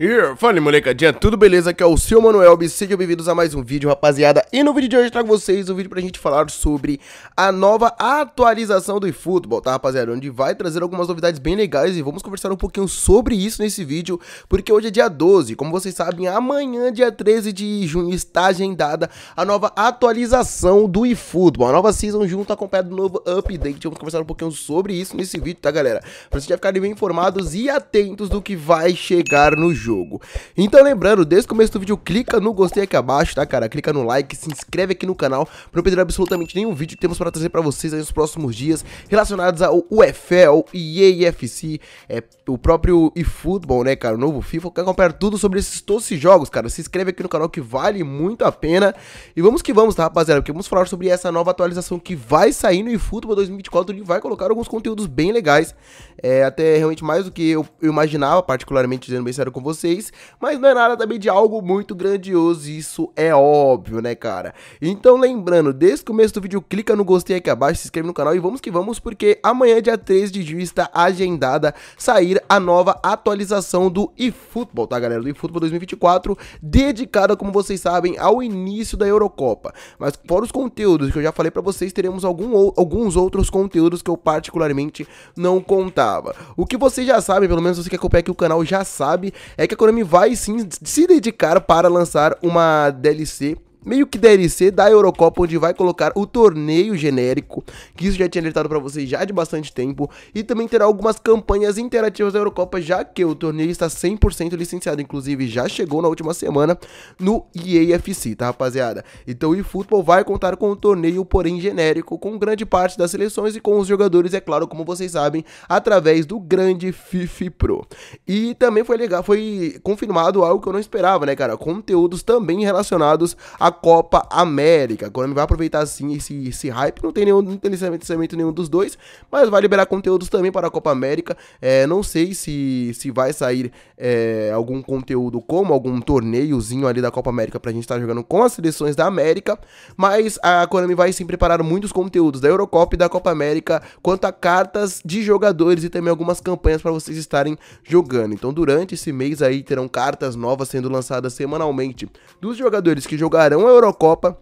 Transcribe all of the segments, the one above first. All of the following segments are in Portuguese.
Yeah, fala molecadinha, tudo beleza? Aqui é o seu Manuel e sejam bem-vindos a mais um vídeo, rapaziada. E no vídeo de hoje trago vocês um vídeo pra gente falar sobre a nova atualização do eFootball, tá rapaziada? Onde vai trazer algumas novidades bem legais e vamos conversar um pouquinho sobre isso nesse vídeo, porque hoje é dia 12, como vocês sabem, amanhã, dia 13 de junho, está agendada a nova atualização do eFootball, a nova season junto acompanhada do novo update. Vamos conversar um pouquinho sobre isso nesse vídeo, tá galera? Pra vocês já ficarem bem informados e atentos do que vai chegar no jogo jogo. Então lembrando, desde o começo do vídeo, clica no gostei aqui abaixo, tá cara? Clica no like, se inscreve aqui no canal pra não perder absolutamente nenhum vídeo que temos para trazer pra vocês aí nos próximos dias relacionados ao UFL e EAFC, é, o próprio eFootball, né cara? O novo FIFA. Quer acompanhar tudo sobre esses todos esses jogos, cara? Se inscreve aqui no canal que vale muito a pena. E vamos que vamos, tá rapaziada? Porque vamos falar sobre essa nova atualização que vai sair no eFootball 2024, que vai colocar alguns conteúdos bem legais, é, até realmente mais do que eu, eu imaginava, particularmente dizendo bem sério com vocês vocês, mas não é nada também de algo muito grandioso, isso é óbvio, né, cara? Então, lembrando, desde o começo do vídeo, clica no gostei aqui abaixo, se inscreve no canal e vamos que vamos, porque amanhã, dia 3 de julho, está agendada sair a nova atualização do eFootball, tá, galera? Do eFootball 2024, dedicada, como vocês sabem, ao início da Eurocopa. Mas fora os conteúdos que eu já falei para vocês, teremos algum ou, alguns outros conteúdos que eu particularmente não contava. O que vocês já sabem, pelo menos você que acompanha aqui o canal já sabe, é é que a Konami vai sim se dedicar para lançar uma DLC meio que DLC da Eurocopa, onde vai colocar o torneio genérico, que isso já tinha alertado para vocês já de bastante tempo, e também terá algumas campanhas interativas da Eurocopa, já que o torneio está 100% licenciado, inclusive já chegou na última semana no EAFC, tá rapaziada? Então o eFootball vai contar com o torneio, porém genérico, com grande parte das seleções e com os jogadores, é claro, como vocês sabem, através do grande FIFA Pro. E também foi legal, foi confirmado algo que eu não esperava, né, cara? Conteúdos também relacionados a Copa América. A Konami vai aproveitar assim esse, esse hype. Não tem nenhum, não licenciamento nenhum dos dois, mas vai liberar conteúdos também para a Copa América. É, não sei se, se vai sair é, algum conteúdo como algum torneiozinho ali da Copa América pra gente estar tá jogando com as seleções da América, mas a Konami vai sim preparar muitos conteúdos da Eurocopa e da Copa América quanto a cartas de jogadores e também algumas campanhas para vocês estarem jogando. Então, durante esse mês aí terão cartas novas sendo lançadas semanalmente dos jogadores que jogarão uma Eurocopa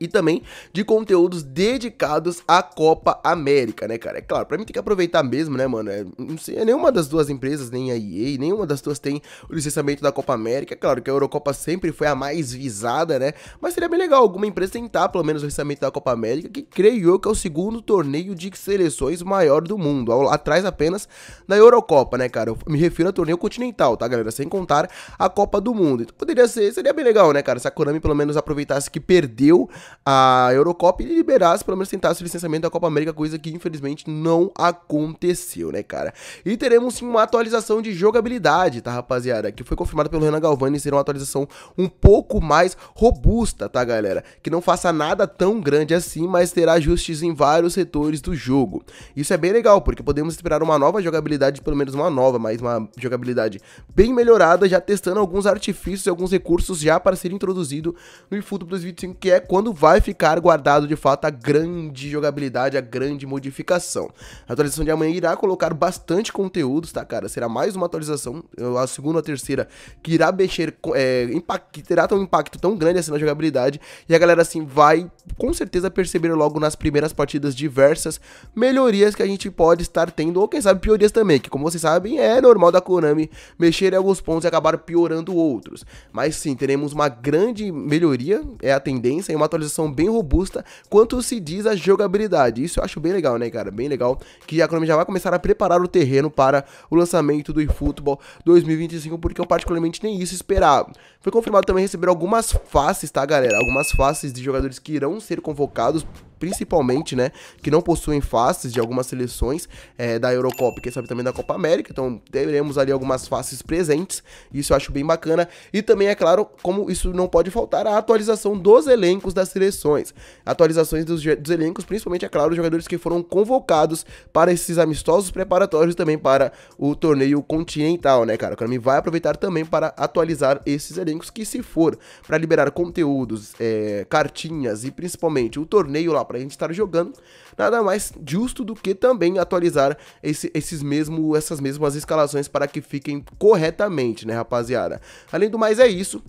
e também de conteúdos dedicados à Copa América, né, cara? É claro, pra mim tem que aproveitar mesmo, né, mano? É, não sei, é nenhuma das duas empresas, nem a EA, nenhuma das duas tem o licenciamento da Copa América. É claro que a Eurocopa sempre foi a mais visada, né? Mas seria bem legal alguma empresa tentar, pelo menos, o licenciamento da Copa América, que creio eu que é o segundo torneio de seleções maior do mundo, ao, atrás apenas da Eurocopa, né, cara? Eu me refiro a torneio continental, tá, galera? Sem contar a Copa do Mundo. Então, poderia ser, seria bem legal, né, cara? Se a Konami pelo menos aproveitasse que perdeu a Eurocopa e liberasse, pelo menos tentasse o licenciamento da Copa América, coisa que infelizmente não aconteceu, né, cara? E teremos sim uma atualização de jogabilidade, tá, rapaziada? Que foi confirmada pelo Renan Galvani ser uma atualização um pouco mais robusta, tá, galera? Que não faça nada tão grande assim, mas terá ajustes em vários setores do jogo. Isso é bem legal, porque podemos esperar uma nova jogabilidade, pelo menos uma nova, mas uma jogabilidade bem melhorada, já testando alguns artifícios e alguns recursos já para ser introduzido no eFootball 2025, que é quando vai ficar guardado de fato a grande jogabilidade, a grande modificação. A atualização de amanhã irá colocar bastante conteúdos, tá, cara? Será mais uma atualização, a segunda ou a terceira, que irá mexer, é, impact, que terá um impacto tão grande assim na jogabilidade, e a galera, assim, vai com certeza perceber logo nas primeiras partidas diversas melhorias que a gente pode estar tendo, ou quem sabe piorias também, que como vocês sabem, é normal da Konami mexer em alguns pontos e acabar piorando outros. Mas sim, teremos uma grande melhoria, é a tendência, e uma atualização composição bem robusta quanto se diz a jogabilidade. Isso eu acho bem legal, né, cara? Bem legal que a Konami já vai começar a preparar o terreno para o lançamento do eFootball 2025, porque eu particularmente nem isso esperava. Foi confirmado também receber algumas faces, tá, galera? Algumas faces de jogadores que irão ser convocados principalmente, né, que não possuem faces de algumas seleções é, da Eurocopa, que sabe também da Copa América, então teremos ali algumas faces presentes, isso eu acho bem bacana, e também, é claro, como isso não pode faltar, a atualização dos elencos das seleções, atualizações dos, dos elencos, principalmente, é claro, os jogadores que foram convocados para esses amistosos preparatórios também para o torneio continental, né, cara, o Konami vai aproveitar também para atualizar esses elencos que se for, para liberar conteúdos, é, cartinhas e principalmente o torneio lá para a gente estar jogando, nada mais justo do que também atualizar esse, esses mesmo, essas mesmas escalações para que fiquem corretamente, né, rapaziada? Além do mais, é isso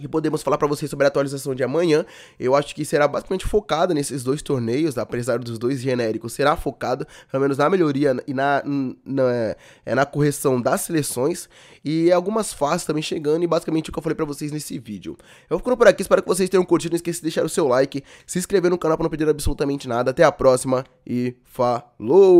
e podemos falar para vocês sobre a atualização de amanhã. Eu acho que será basicamente focada nesses dois torneios, apesar dos dois genéricos, será focado pelo menos na melhoria e na, na, na, é, na correção das seleções e algumas fases também chegando e basicamente o que eu falei para vocês nesse vídeo. Eu ficando por aqui, espero que vocês tenham curtido, não esqueça de deixar o seu like, se inscrever no canal para não perder absolutamente nada. Até a próxima e falou!